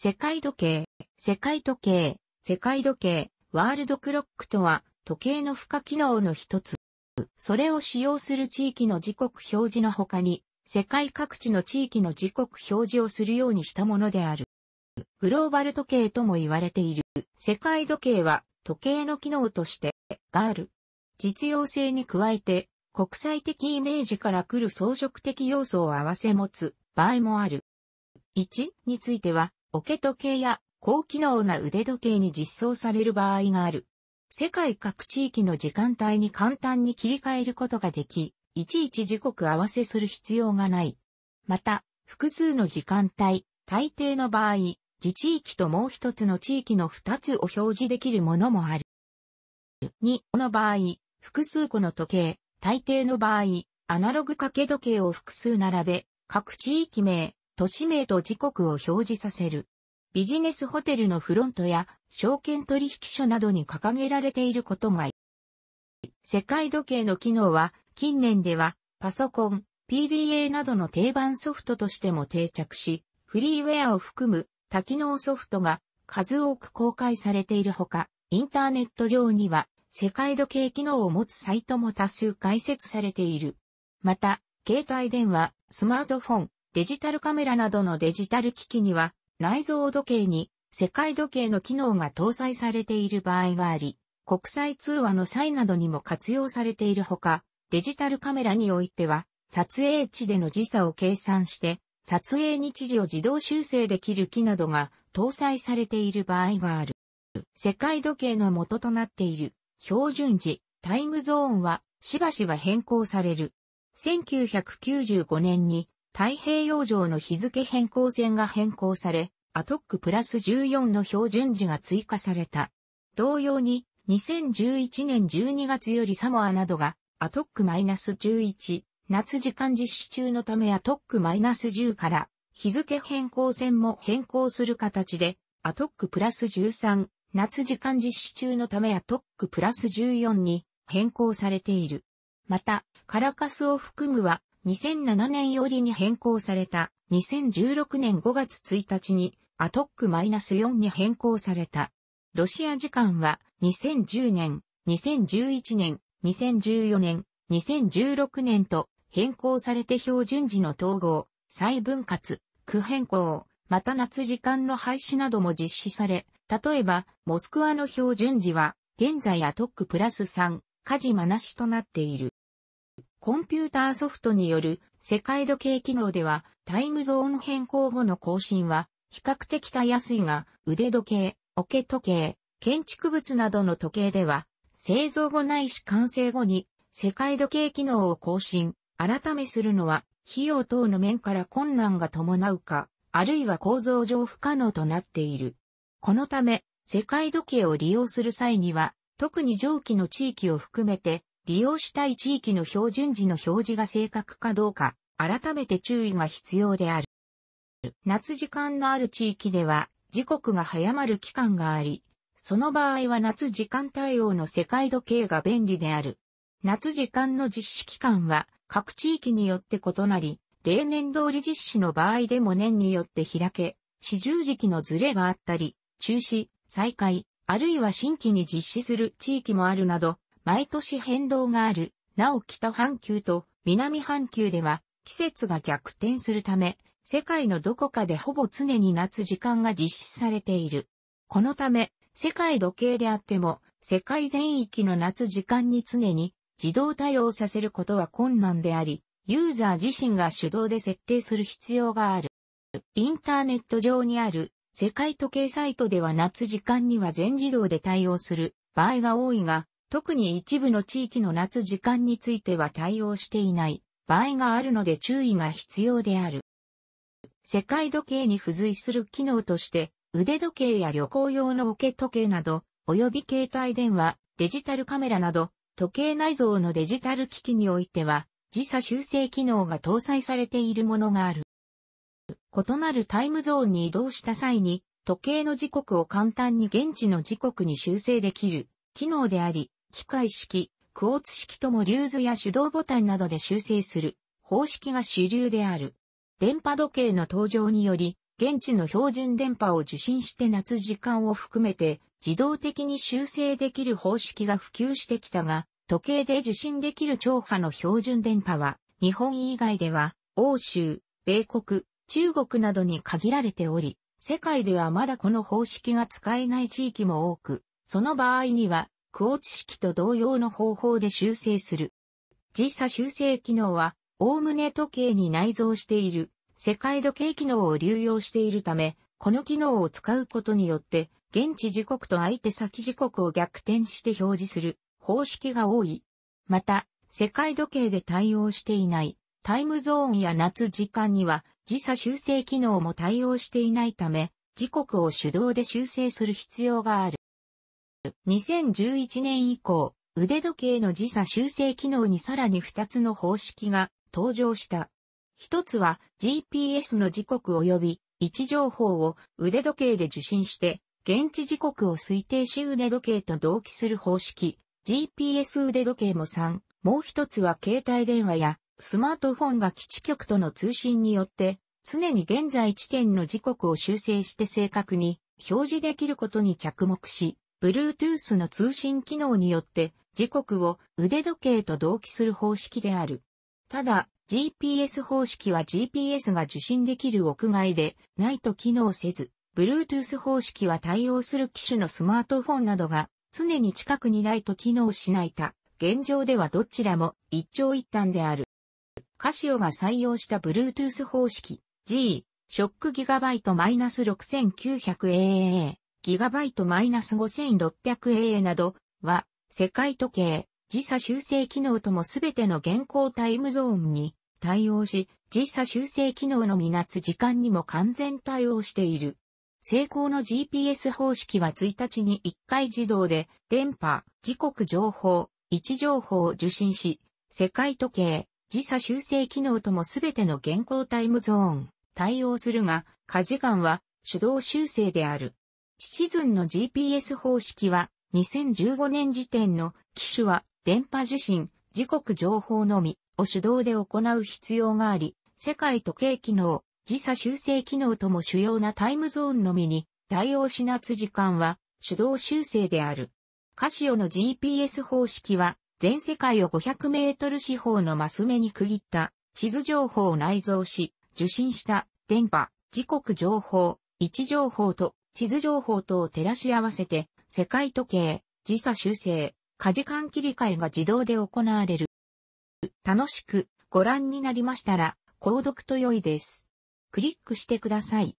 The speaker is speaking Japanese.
世界時計、世界時計、世界時計、ワールドクロックとは、時計の付加機能の一つ。それを使用する地域の時刻表示の他に、世界各地の地域の時刻表示をするようにしたものである。グローバル時計とも言われている。世界時計は時計の機能としてがある。実用性に加えて国際的イメージから来る装飾的要素を合わせ持つ場合もある。1については桶時計や高機能な腕時計に実装される場合がある。世界各地域の時間帯に簡単に切り替えることができ、いちいち時刻合わせする必要がない。また、複数の時間帯、大抵の場合、自治域ともう一つの地域の二つを表示できるものもある。2この場合、複数個の時計、大抵の場合、アナログ掛け時計を複数並べ、各地域名、都市名と時刻を表示させる。ビジネスホテルのフロントや証券取引所などに掲げられていることが、世界時計の機能は近年ではパソコン、PDA などの定番ソフトとしても定着し、フリーウェアを含む多機能ソフトが数多く公開されているほか、インターネット上には世界時計機能を持つサイトも多数開設されている。また、携帯電話、スマートフォン、デジタルカメラなどのデジタル機器には、内蔵時計に世界時計の機能が搭載されている場合があり、国際通話の際などにも活用されているほか、デジタルカメラにおいては、撮影地での時差を計算して、撮影日時を自動修正できる機などが搭載されている場合がある。世界時計の元となっている標準時、タイムゾーンはしばしば変更される。1995年に太平洋上の日付変更線が変更され、アトックプラス14の標準時が追加された。同様に、2011年12月よりサモアなどが、アトックマイナス11、夏時間実施中のためアトックマイナス10から、日付変更線も変更する形で、アトックプラス13、夏時間実施中のためアトックプラス14に変更されている。また、カラカスを含むは、2007年よりに変更された2016年5月1日にアトックマイナス -4 に変更された。ロシア時間は2010年、2011年、2014年、2016年と変更されて標準時の統合、再分割、区変更、また夏時間の廃止なども実施され、例えば、モスクワの標準時は、現在アトックプラス3、カジマなしとなっている。コンピューターソフトによる世界時計機能ではタイムゾーン変更後の更新は比較的たやすいが腕時計、桶時計、建築物などの時計では製造後ないし完成後に世界時計機能を更新、改めするのは費用等の面から困難が伴うか、あるいは構造上不可能となっている。このため世界時計を利用する際には特に上記の地域を含めて利用したい地域の標準時の表示が正確かどうか、改めて注意が必要である。夏時間のある地域では、時刻が早まる期間があり、その場合は夏時間対応の世界時計が便利である。夏時間の実施期間は各地域によって異なり、例年通り実施の場合でも年によって開け、四十時期のズレがあったり、中止、再開、あるいは新規に実施する地域もあるなど、毎年変動がある、なお北半球と南半球では季節が逆転するため、世界のどこかでほぼ常に夏時間が実施されている。このため、世界時計であっても、世界全域の夏時間に常に自動対応させることは困難であり、ユーザー自身が手動で設定する必要がある。インターネット上にある世界時計サイトでは夏時間には全自動で対応する場合が多いが、特に一部の地域の夏時間については対応していない場合があるので注意が必要である。世界時計に付随する機能として、腕時計や旅行用の桶時計など、及び携帯電話、デジタルカメラなど、時計内蔵のデジタル機器においては、時差修正機能が搭載されているものがある。異なるタイムゾーンに移動した際に、時計の時刻を簡単に現地の時刻に修正できる機能であり、機械式、クォーツ式ともリューズや手動ボタンなどで修正する方式が主流である。電波時計の登場により、現地の標準電波を受信して夏時間を含めて自動的に修正できる方式が普及してきたが、時計で受信できる超波の標準電波は、日本以外では、欧州、米国、中国などに限られており、世界ではまだこの方式が使えない地域も多く、その場合にはクオーツ式と同様の方法で修正する。時差修正機能は、おおむね時計に内蔵している、世界時計機能を流用しているため、この機能を使うことによって、現地時刻と相手先時刻を逆転して表示する方式が多い。また、世界時計で対応していないタイムゾーンや夏時間には時差修正機能も対応していないため、時刻を手動で修正する必要がある。2011年以降、腕時計の時差修正機能にさらに2つの方式が登場した。一つは GPS の時刻及び位置情報を腕時計で受信して、現地時刻を推定し腕時計と同期する方式、GPS 腕時計も3、もう一つは携帯電話やスマートフォンが基地局との通信によって、常に現在地点の時刻を修正して正確に表示できることに着目し、Bluetooth の通信機能によって時刻を腕時計と同期する方式である。ただ、GPS 方式は GPS が受信できる屋外でないと機能せず、Bluetooth 方式は対応する機種のスマートフォンなどが常に近くにないと機能しないた。現状ではどちらも一長一短である。カシオが採用した Bluetooth 方式 G、ショックギガバイト -6900AAA GB-5600AA などは、世界時計、時差修正機能ともすべての現行タイムゾーンに対応し、時差修正機能のみなつ時間にも完全対応している。成功の GPS 方式は1日に1回自動で電波、時刻情報、位置情報を受信し、世界時計、時差修正機能ともすべての現行タイムゾーン、対応するが、過時間は手動修正である。シチズンの GPS 方式は、2015年時点の機種は、電波受信、時刻情報のみを手動で行う必要があり、世界時計機能、時差修正機能とも主要なタイムゾーンのみに対応しなつ時間は手動修正である。カシオの GPS 方式は全世界を500メートル四方のマス目に区切った地図情報を内蔵し受信した電波、時刻情報、位置情報と地図情報等を照らし合わせて、世界時計、時差修正、価時間切り替えが自動で行われる。楽しくご覧になりましたら、購読と良いです。クリックしてください。